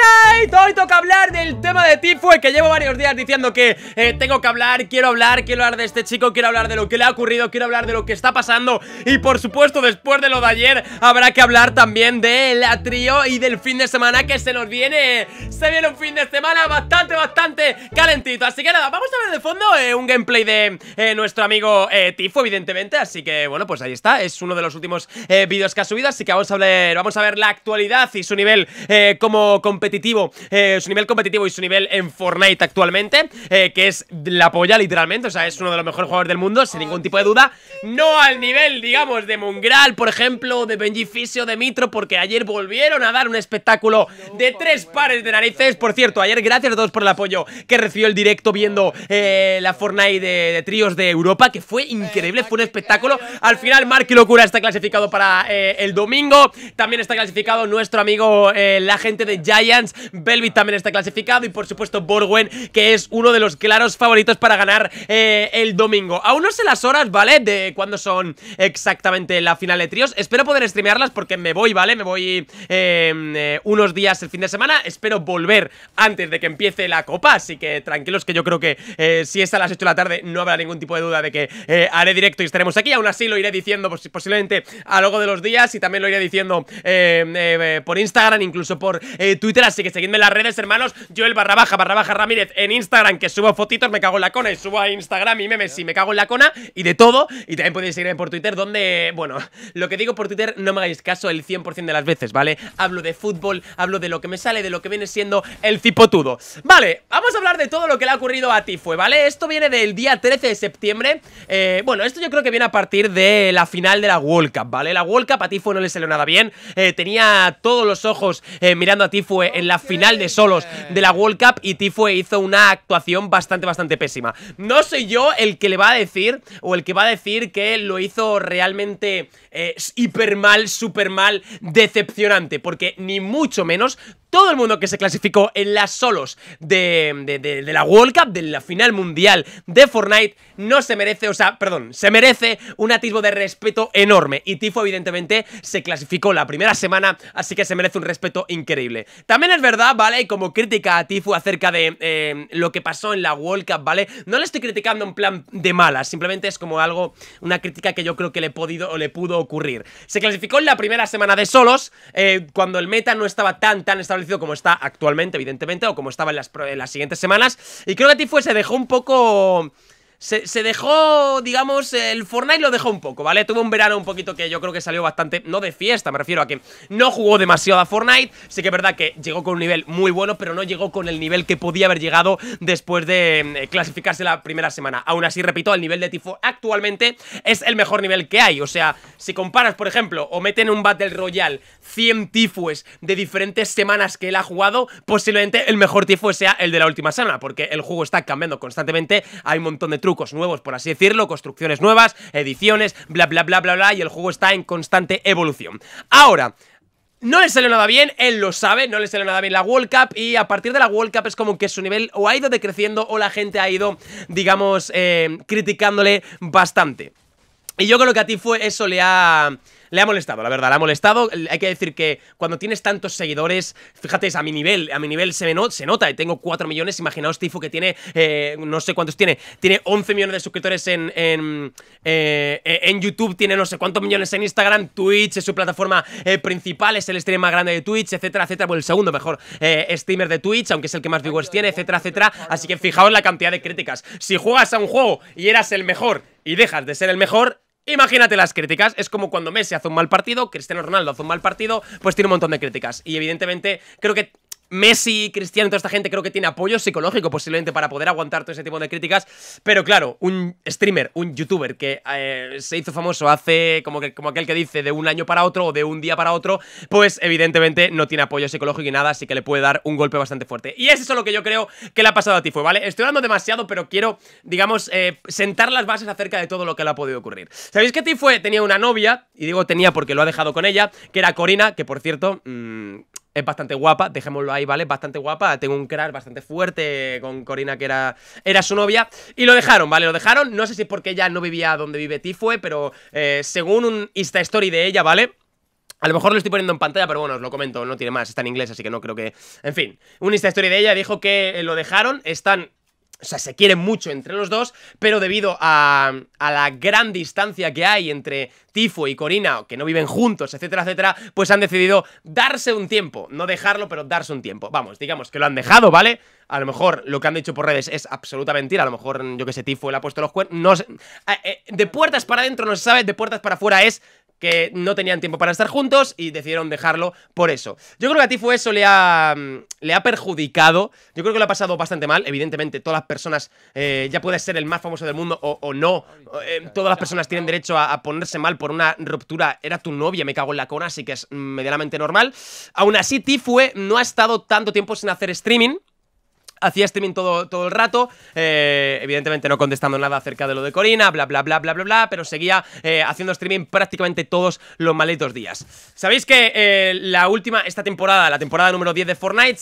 subscribe. hoy toca hablar del tema de Tifo, Que llevo varios días diciendo que eh, tengo que hablar, quiero hablar, quiero hablar de este chico Quiero hablar de lo que le ha ocurrido, quiero hablar de lo que está pasando Y por supuesto después de lo de ayer habrá que hablar también del la trío y del fin de semana que se nos viene Se viene un fin de semana bastante, bastante calentito Así que nada, vamos a ver de fondo eh, un gameplay de eh, nuestro amigo Tifo evidentemente Así que bueno, pues ahí está, es uno de los últimos vídeos que ha subido Así que vamos a, ver, vamos a ver la actualidad y su nivel como competitivo eh, su nivel competitivo y su nivel en Fortnite actualmente eh, Que es la polla literalmente O sea, es uno de los mejores jugadores del mundo Sin ningún tipo de duda No al nivel, digamos, de Mungral, por ejemplo De Benji Fisio, de Mitro Porque ayer volvieron a dar un espectáculo De tres pares de narices Por cierto, ayer gracias a todos por el apoyo Que recibió el directo viendo eh, la Fortnite de, de tríos de Europa Que fue increíble, fue un espectáculo Al final, y Locura está clasificado para el domingo También está clasificado nuestro amigo La gente de Giants Velvet también está clasificado y por supuesto Borwen, que es uno de los claros favoritos para ganar eh, el domingo. Aún no sé las horas, ¿vale? De cuándo son exactamente la final de tríos. Espero poder streamearlas porque me voy, ¿vale? Me voy em, eh, unos días el fin de semana. Espero volver antes de que empiece la copa, así que tranquilos que yo creo que eh, si es a las 8 de la tarde no habrá ningún tipo de duda de que haré directo y estaremos aquí. Aún así lo iré diciendo posiblemente a lo largo de los días y también lo iré diciendo em, por Instagram, incluso por Twitter, así que seguid en las redes, hermanos. Joel barra baja, barra baja Ramírez en Instagram, que subo fotitos, me cago en la cona. Y subo a Instagram y memes y me cago en la cona y de todo. Y también podéis seguirme por Twitter, donde, bueno, lo que digo por Twitter no me hagáis caso el 100% de las veces, ¿vale? Hablo de fútbol, hablo de lo que me sale, de lo que viene siendo el cipotudo. Vale, vamos a hablar de todo lo que le ha ocurrido a Tifue, ¿vale? Esto viene del día 13 de septiembre. Eh, bueno, esto yo creo que viene a partir de la final de la World Cup, ¿vale? La World Cup a Tifue no le salió nada bien. Eh, tenía todos los ojos eh, mirando a Tifue en la final final de solos de la World Cup y Tifo hizo una actuación bastante, bastante pésima. No soy yo el que le va a decir o el que va a decir que lo hizo realmente eh, hiper mal, super mal, decepcionante, porque ni mucho menos todo el mundo que se clasificó en las solos de, de, la World Cup, de la final mundial de Fortnite, no se merece, o sea, perdón, se merece un atisbo de respeto enorme. Y Tifo, evidentemente, se clasificó la primera semana, así que se merece un respeto increíble. También es verdad ¿vale? Y como crítica a Tifu acerca de em, lo que pasó en la World Cup, ¿vale? No le estoy criticando en plan de malas, simplemente es como algo, una crítica que yo creo que le, he podido, o le pudo ocurrir. Se clasificó en la primera semana de solos, eh, cuando el meta no estaba tan, tan establecido como está actualmente, evidentemente, o como estaba en las, las siguientes semanas. Y creo que Tifu se dejó un poco se, dejó, digamos, el Fortnite lo dejó un poco, ¿vale? Tuvo un verano un poquito que yo creo que salió bastante, no de fiesta, me refiero a que no jugó demasiado a Fortnite, sí que es verdad que llegó con un nivel muy bueno, pero no llegó con el nivel que podía haber llegado después de eh, clasificarse la primera semana. Aún así, repito, el nivel de Tifo actualmente es el mejor nivel que hay, o sea, si comparas, por ejemplo, o meten un Battle Royale 100 Tifues de diferentes semanas que él ha jugado, posiblemente el mejor Tifo sea el de la última semana, porque el juego está cambiando constantemente, hay un montón de trucos trucos nuevos, por así decirlo, construcciones nuevas, ediciones, bla, bla, bla, bla, bla, y el juego está en constante evolución. Ahora, no le salió nada bien, él lo sabe, no le salió nada bien la World Cup y a partir de la World Cup es como que su nivel o ha ido decreciendo o la gente ha ido, digamos, eh, criticándole bastante. Y yo creo que a ti fue eso le ha... Le ha molestado, la verdad, le ha molestado. Hay que decir que cuando tienes tantos seguidores, fíjate, a mi nivel, a mi nivel se, no, se nota. Eh, tengo 4 millones, imaginaos Tifu que tiene, eh, no sé cuántos tiene, tiene 11 millones de suscriptores en, eh, en, YouTube, tiene no sé cuántos millones en Instagram, Twitch es su plataforma principal, es el streamer más grande de Twitch, etcétera, etcétera. Bueno, el segundo mejor streamer de Twitch, aunque es el que más viewers tiene, etcétera, etcétera. Así que fijaos la cantidad de críticas. Si juegas a un juego y eras el mejor y dejas de ser el mejor, Imagínate las críticas, es como cuando Messi hace un mal partido, Cristiano Ronaldo hace un mal partido, pues tiene un montón de críticas. Y evidentemente creo que Messi, Cristiano, toda esta gente creo que tiene apoyo psicológico posiblemente para poder aguantar todo ese tipo de críticas. Pero claro, un streamer, un youtuber que eh, se hizo famoso hace como, que, como aquel que dice de un año para otro o de un día para otro, pues evidentemente no tiene apoyo psicológico y nada, así que le puede dar un golpe bastante fuerte. Y eso es lo que yo creo que le ha pasado a Tifo, ¿vale? Estoy hablando demasiado, pero quiero, digamos, eh, sentar las bases acerca de todo lo que le ha podido ocurrir. ¿Sabéis que fue tenía una novia? Y digo tenía porque lo ha dejado con ella, que era Corina, que por cierto, mm, es bastante guapa, dejémoslo ahí, ¿vale? Bastante guapa, tengo un crash bastante fuerte con Corina que era, era su novia Y lo dejaron, ¿vale? Lo dejaron, no sé si es porque ella no vivía donde vive Tifue, pero eh, según un Insta Story de ella, ¿vale? A lo mejor lo estoy poniendo en pantalla, pero bueno, os lo comento, no tiene más, está en inglés, así que no creo que... En fin, un Insta Story de ella dijo que eh, lo dejaron, están o sea, se quieren mucho entre los dos, pero debido a, la gran distancia que hay entre Tifo y Corina, que no viven juntos, etcétera, etcétera, pues han decidido darse un tiempo. No dejarlo, pero darse un tiempo. Vamos, digamos que lo han dejado, ¿vale? A lo mejor lo que han dicho por redes es absoluta mentira. A lo mejor, yo que sé, Tifo le ha puesto los cuernos. No eh, eh, De puertas para adentro no se sabe, de puertas para afuera es que no tenían tiempo para estar juntos y decidieron dejarlo por eso. Yo creo que a fue eso le ha, mm, le ha perjudicado, yo creo que lo ha pasado bastante mal, evidentemente todas las personas, eh, ya puedes ser el más famoso del mundo o, no, eh, todas las personas tienen derecho a, ponerse mal por una ruptura, era tu novia, me cago en la cona, así que es mm, medianamente normal. Aún así, Tifue no ha estado tanto tiempo sin hacer streaming, hacía streaming todo, todo el rato, eh, evidentemente no contestando nada acerca de lo de Corina, bla, bla, bla, bla, bla, bla, pero seguía eh, haciendo streaming prácticamente todos los malditos días. Sabéis que eh, la última, esta temporada, la temporada número 10 de Fortnite,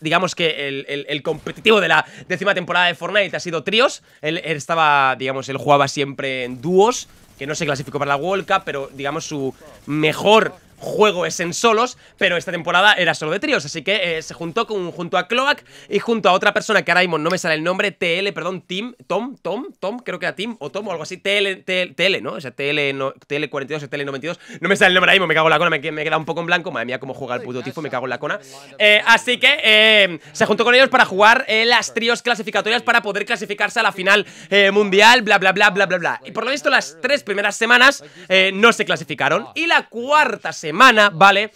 digamos que el, competitivo de la décima temporada de Fortnite ha sido tríos, él, él estaba, digamos, él jugaba siempre en dúos, que no se clasificó para la World Cup, pero digamos su mejor juego es en solos, pero esta temporada era solo de tríos, así que eh, se juntó con, junto a Cloak y junto a otra persona que ahora mismo no me sale el nombre, TL, perdón, Tim, Tom, Tom, Tom, creo que era Tim o Tom o algo así, TL, TL, ¿no? O sea, TL, 42 TL92, no me sale el nombre ahora mismo, me cago en la cona, me, me he un poco en blanco, madre mía, cómo juega el puto tipo, me cago en la cona. Eh, así que eh, se juntó con ellos para jugar las tríos clasificatorias para poder clasificarse a la final mundial, bla, bla, bla, bla, bla, bla. Y por lo visto las tres primeras semanas no se clasificaron y la cuarta semana semana, ¿vale?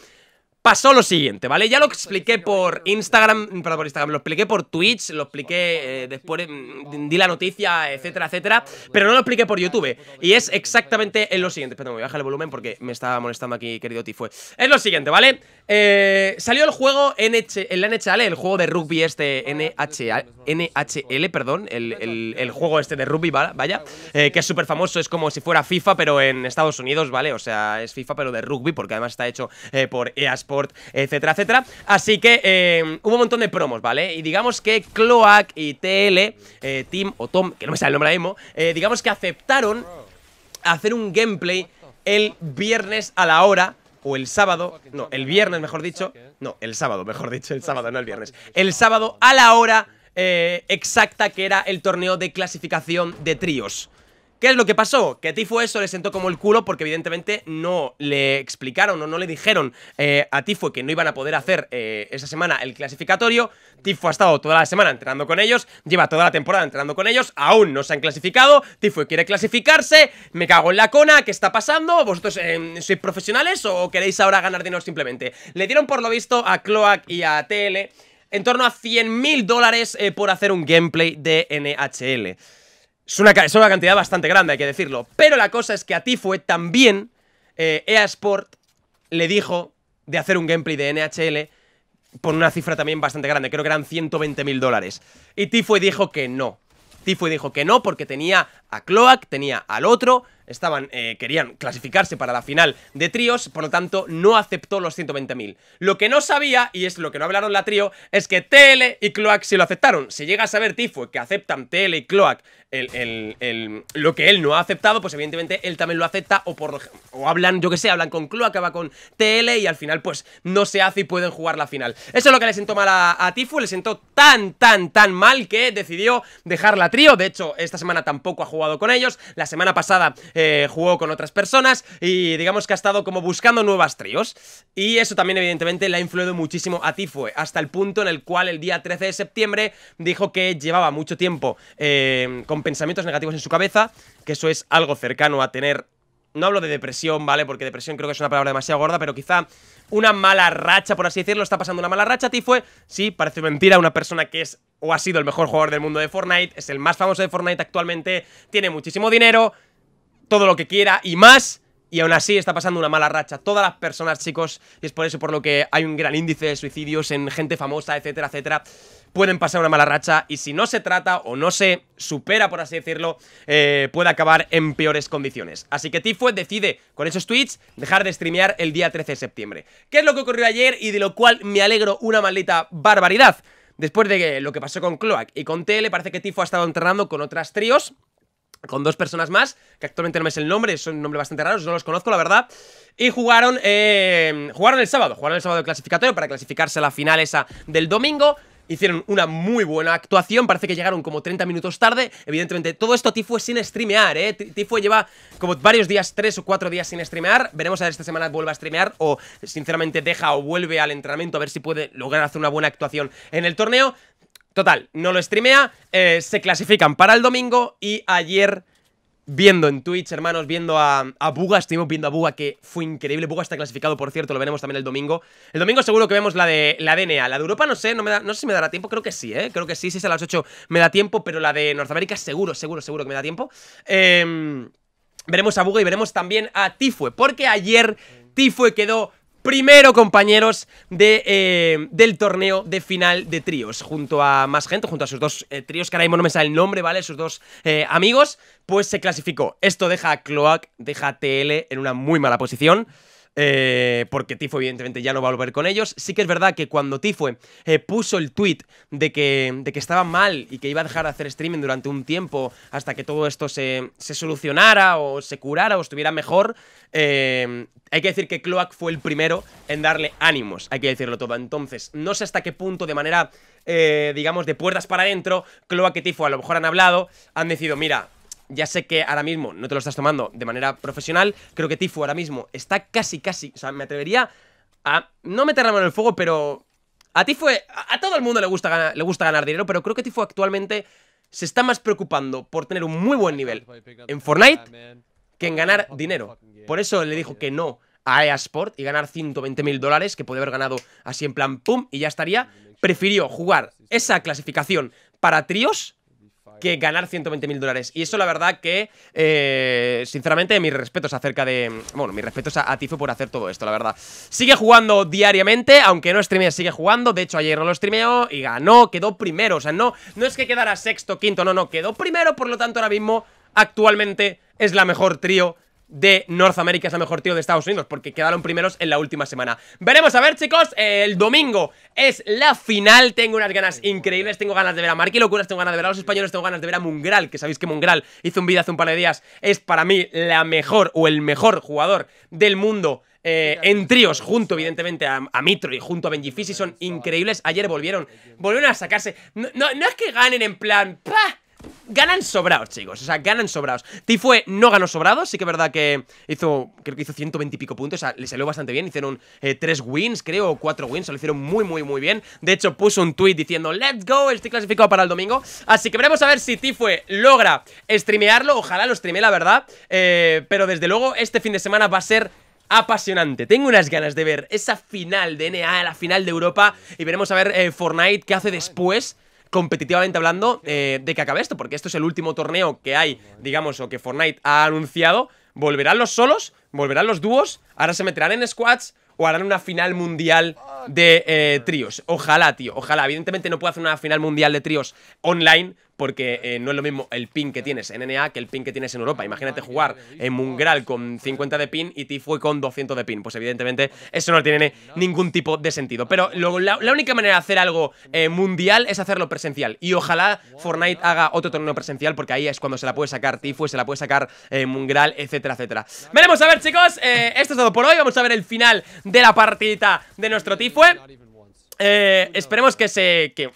pasó lo siguiente, ¿vale? Ya lo expliqué por Instagram, perdón, por Instagram, lo expliqué por Twitch, lo expliqué eh, después, mm, di la noticia, etcétera, etcétera, pero no lo expliqué por YouTube. Y es exactamente en lo siguiente. me voy a bajar el volumen porque me estaba molestando aquí, querido Tifue. Es lo siguiente, ¿vale? Eh, salió el juego NH, el NHL, el juego de rugby este NHL, NHL perdón, el, juego este de rugby, vaya, eh, que es súper famoso, es como si fuera FIFA, pero en Estados Unidos, ¿vale? O sea, es FIFA, pero de rugby, porque además está hecho por EA etcétera, etcétera Así que eh, hubo un montón de promos, ¿vale? Y digamos que Cloak y TL, eh, Tim o Tom, que no me sale el nombre mismo eh, Digamos que aceptaron hacer un gameplay el viernes a la hora o el sábado, no, el viernes mejor dicho, no, el sábado mejor dicho, el sábado, no el viernes, el sábado a la hora exacta que era el torneo de clasificación de tríos. ¿Qué es lo que pasó? Que a Tifo eso le sentó como el culo porque evidentemente no le explicaron o no le dijeron eh, a Tifo que no iban a poder hacer eh, esa semana el clasificatorio. Tifo ha estado toda la semana entrenando con ellos, lleva toda la temporada entrenando con ellos, aún no se han clasificado, Tifo quiere clasificarse, me cago en la cona, ¿qué está pasando? ¿Vosotros em, sois profesionales o queréis ahora ganar dinero simplemente? Le dieron por lo visto a Cloak y a TL en torno a 100.000 mil dólares eh, por hacer un gameplay de NHL. Es una, cantidad bastante grande, hay que decirlo. Pero la cosa es que a Tifue también eh, EA Sport le dijo de hacer un gameplay de NHL por una cifra también bastante grande, creo que eran 120 mil dólares. Y Tifue dijo que no. Tifue dijo que no porque tenía a Cloak, tenía al otro, estaban, eh, querían clasificarse para la final de tríos, por lo tanto no aceptó los 120.000. Lo que no sabía, y es lo que no hablaron la trío, es que TL y Cloak se lo aceptaron. Si llega a saber Tifu que aceptan TL y Cloak el, lo que él no ha aceptado, pues evidentemente él también lo acepta o por o hablan, yo que sé, hablan con Cloak, acaba con TL y al final pues no se hace y pueden jugar la final. Eso es lo que le sentó mal a, a le sentó tan, tan, tan mal que decidió dejar la trío. De hecho, esta semana tampoco ha jugado con ellos. La semana pasada eh, jugó con otras personas y digamos que ha estado como buscando nuevas tríos. Y eso también evidentemente le ha influido muchísimo a Tifue, eh, hasta el punto en el cual el día 13 de septiembre dijo que llevaba mucho tiempo eh, con pensamientos negativos en su cabeza, que eso es algo cercano a tener no hablo de depresión, ¿vale? Porque depresión creo que es una palabra demasiado gorda, pero quizá una mala racha, por así decirlo, está pasando una mala racha, Tifue. Sí, parece mentira, una persona que es o ha sido el mejor jugador del mundo de Fortnite, es el más famoso de Fortnite actualmente, tiene muchísimo dinero, todo lo que quiera y más y aún así está pasando una mala racha. Todas las personas, chicos, y es por eso por lo que hay un gran índice de suicidios en gente famosa, etcétera, etcétera, pueden pasar una mala racha y si no se trata o no se supera, por así decirlo, eh, puede acabar en peores condiciones. Así que Tifo decide, con esos tweets, dejar de streamear el día 13 de septiembre. ¿Qué es lo que ocurrió ayer y de lo cual me alegro una maldita barbaridad? Después de lo que pasó con Cloak y con le parece que Tifo ha estado entrenando con otras tríos con dos personas más, que actualmente no me es el nombre, son nombres bastante raros, no los conozco, la verdad. Y jugaron, eh, jugaron el sábado, jugaron el sábado clasificatorio para clasificarse a la final esa del domingo. Hicieron una muy buena actuación, parece que llegaron como 30 minutos tarde. Evidentemente, todo esto Tifue sin streamear, ¿eh? Tifue lleva como varios días, 3 o 4 días sin streamear. Veremos a ver si esta semana vuelve a streamear o, sinceramente, deja o vuelve al entrenamiento a ver si puede lograr hacer una buena actuación en el torneo. Total, no lo streamea, eh, se clasifican para el domingo y ayer viendo en Twitch, hermanos, viendo a, Buga, estuvimos viendo a Buga que fue increíble. Buga está clasificado, por cierto, lo veremos también el domingo. El domingo seguro que vemos la de la DNA. La de Europa no sé, no, sé si me dará tiempo, creo que sí, ¿eh? Creo que sí, si es a las 8 me da tiempo, pero la de Norteamérica seguro, seguro, seguro que me da tiempo. Em, veremos a Buga y veremos también a Tifue, porque ayer Tifue quedó primero, compañeros, de, eh, del torneo de final de tríos. Junto a más gente, junto a sus dos eh, tríos, que ahora mismo no me sale el nombre, ¿vale? Sus dos eh, amigos, pues se clasificó. Esto deja a Cloak, deja a TL en una muy mala posición. Eh, porque Tifo evidentemente ya no va a volver con ellos. Sí que es verdad que cuando Tifo eh, puso el tweet de que, de que estaba mal y que iba a dejar de hacer streaming durante un tiempo hasta que todo esto se, solucionara o se curara o estuviera mejor, eh, hay que decir que Cloak fue el primero en darle ánimos, hay que decirlo todo. Entonces, no sé hasta qué punto de manera, digamos, de puertas para adentro, Cloak y Tifo a lo mejor han hablado, han decidido, mira, ya sé que ahora mismo no te lo estás tomando de manera profesional. Creo que Tifu ahora mismo está casi, casi. O sea, me atrevería a no meter la mano en el fuego, pero. A Tifu. A, todo el mundo le gusta, ganar, le gusta ganar dinero, pero creo que Tifu actualmente se está más preocupando por tener un muy buen nivel en Fortnite que en ganar dinero. Por eso le dijo que no a EA y ganar 120.000 mil dólares, que puede haber ganado así en plan pum y ya estaría. Prefirió jugar esa clasificación para tríos que ganar 120 mil dólares. Y eso la verdad que, eh, sinceramente, mis respetos acerca de... Bueno, mis respetos a, Tifo por hacer todo esto, la verdad. Sigue jugando diariamente, aunque no streamea, sigue jugando. De hecho, ayer no lo streameó y ganó, quedó primero. O sea, no, no es que quedara sexto, quinto, no, no, quedó primero. Por lo tanto, ahora mismo, actualmente, es la mejor trío de Norteamérica es la mejor, tío, de Estados Unidos Porque quedaron primeros en la última semana Veremos a ver, chicos, el domingo es la final Tengo unas ganas increíbles, tengo ganas de ver a Marky Locuras Tengo ganas de ver a los españoles, tengo ganas de ver a Mungral Que sabéis que Mungral hizo un vídeo hace un par de días Es para mí la mejor o el mejor jugador del mundo eh, en tríos, junto evidentemente a, Mitro y junto a Benji son increíbles. Ayer volvieron, volvieron a sacarse. No, no es que ganen en plan, ¡pah! ganan sobrados, chicos. O sea, ganan sobrados. Tifue no ganó sobrados. Sí que es verdad que hizo, creo que hizo 120 y pico puntos. O sea, le salió bastante bien. Hicieron eh, tres wins, creo, cuatro wins. O lo hicieron muy, muy, muy bien. De hecho, puso un tweet diciendo, let's go, estoy clasificado para el domingo. Así que veremos a ver si Tifue logra streamearlo. Ojalá lo streamee, la verdad. Eh, pero desde luego, este fin de semana va a ser apasionante. Tengo unas ganas de ver esa final de NA, la final de Europa. Y veremos a ver eh, Fortnite qué hace después competitivamente hablando, eh, de que acabe esto, porque esto es el último torneo que hay, digamos, o que Fortnite ha anunciado. Volverán los solos, volverán los dúos, ahora se meterán en squads o harán una final mundial de eh, tríos. Ojalá, tío, ojalá. Evidentemente no puedo hacer una final mundial de tríos online porque eh, no es lo mismo el pin que tienes en NA que el pin que tienes en Europa. Imagínate jugar en Mungral con 50 de pin y Tifue con 200 de pin. Pues evidentemente eso no tiene ningún tipo de sentido. Pero la, única manera de hacer algo eh, mundial es hacerlo presencial. Y ojalá Fortnite haga otro torneo presencial porque ahí es cuando se la puede sacar Tifue, se la puede sacar eh, Mungral, etcétera, etcétera. Veremos a ver, chicos. esto es todo por hoy. Vamos a ver el final de la partida de nuestro Tifue. Eh, esperemos que se. Que,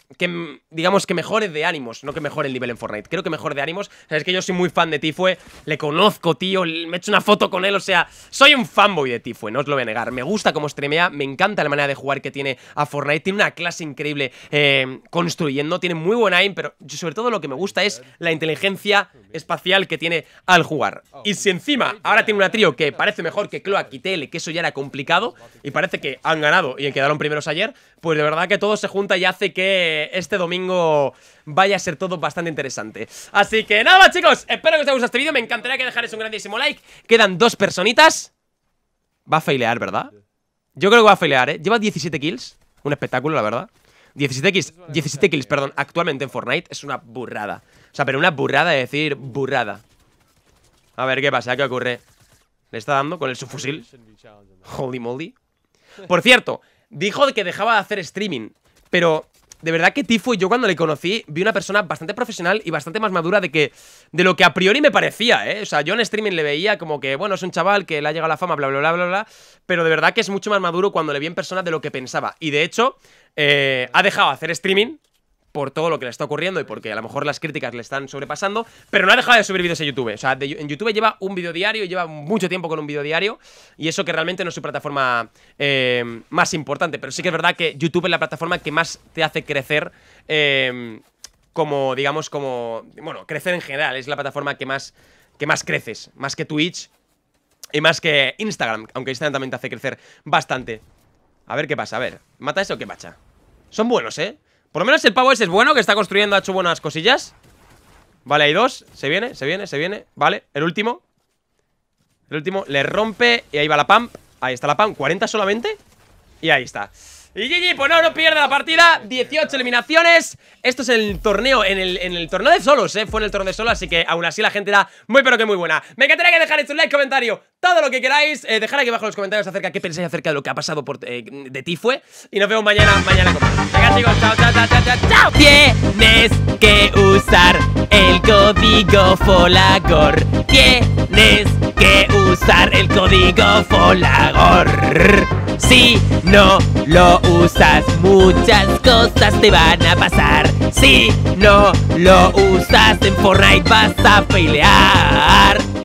digamos que mejore de ánimos, no que mejore el nivel en Fortnite. Creo que mejore de ánimos. Sabes que yo soy muy fan de Tifue, le conozco, tío. Me he hecho una foto con él, o sea, soy un fanboy de Tifue, no os lo voy a negar. Me gusta cómo streamea, me encanta la manera de jugar que tiene a Fortnite. Tiene una clase increíble eh, construyendo, tiene muy buen aim, pero sobre todo lo que me gusta es la inteligencia espacial que tiene al jugar. Y si encima ahora tiene una trío que parece mejor que Cloak y Tele, que eso ya era complicado, y parece que han ganado y quedaron primeros ayer, pues pues de verdad que todo se junta y hace que este domingo vaya a ser todo bastante interesante. Así que nada chicos. Espero que os haya gustado este vídeo. Me encantaría que dejarais un grandísimo like. Quedan dos personitas. Va a failear, ¿verdad? Yo creo que va a failear, ¿eh? Lleva 17 kills. Un espectáculo, la verdad. 17 kills, 17 kills, perdón, actualmente en Fortnite es una burrada. O sea, pero una burrada es decir burrada. A ver qué pasa, qué ocurre. Le está dando con el subfusil. Holy moly. Por cierto, Dijo que dejaba de hacer streaming, pero de verdad que Tifo y yo cuando le conocí vi una persona bastante profesional y bastante más madura de que de lo que a priori me parecía, ¿eh? O sea, yo en streaming le veía como que, bueno, es un chaval que le ha llegado la fama, bla, bla, bla, bla, bla, pero de verdad que es mucho más maduro cuando le vi en persona de lo que pensaba. Y de hecho, eh, ha dejado de hacer streaming por todo lo que le está ocurriendo y porque a lo mejor las críticas le están sobrepasando, pero no ha dejado de subir vídeos a YouTube. O sea, en YouTube lleva un vídeo diario, lleva mucho tiempo con un vídeo diario, y eso que realmente no es su plataforma eh, más importante, pero sí que es verdad que YouTube es la plataforma que más te hace crecer. Eh, como, digamos, como. Bueno, crecer en general. Es la plataforma que más, que más creces. Más que Twitch y más que Instagram. Aunque Instagram también te hace crecer bastante. A ver qué pasa. A ver, ¿mata eso o qué pacha? Son buenos, ¿eh? Por lo menos el pavo ese es bueno, que está construyendo, ha hecho buenas cosillas Vale, hay dos Se viene, se viene, se viene Vale, el último El último le rompe Y ahí va la pump Ahí está la pump, 40 solamente Y ahí está y GG, pues no, no pierda la partida 18 eliminaciones Esto es el torneo, en el, en el torneo de solos, eh Fue en el torneo de solos, así que aún así la gente era muy pero que muy buena Me encantaría que dejarais un like, comentario, todo lo que queráis eh, Dejar aquí abajo en los comentarios acerca de qué pensáis acerca de lo que ha pasado por, eh, ti fue fue. Y nos vemos mañana, mañana con Venga chao, chao, chao, chao, Tienes que usar el código FOLAGOR Tienes que usar el código Folagor. Si no lo usas, muchas cosas te van a pasar. Si no lo usas, en Fortnite vas a pelear.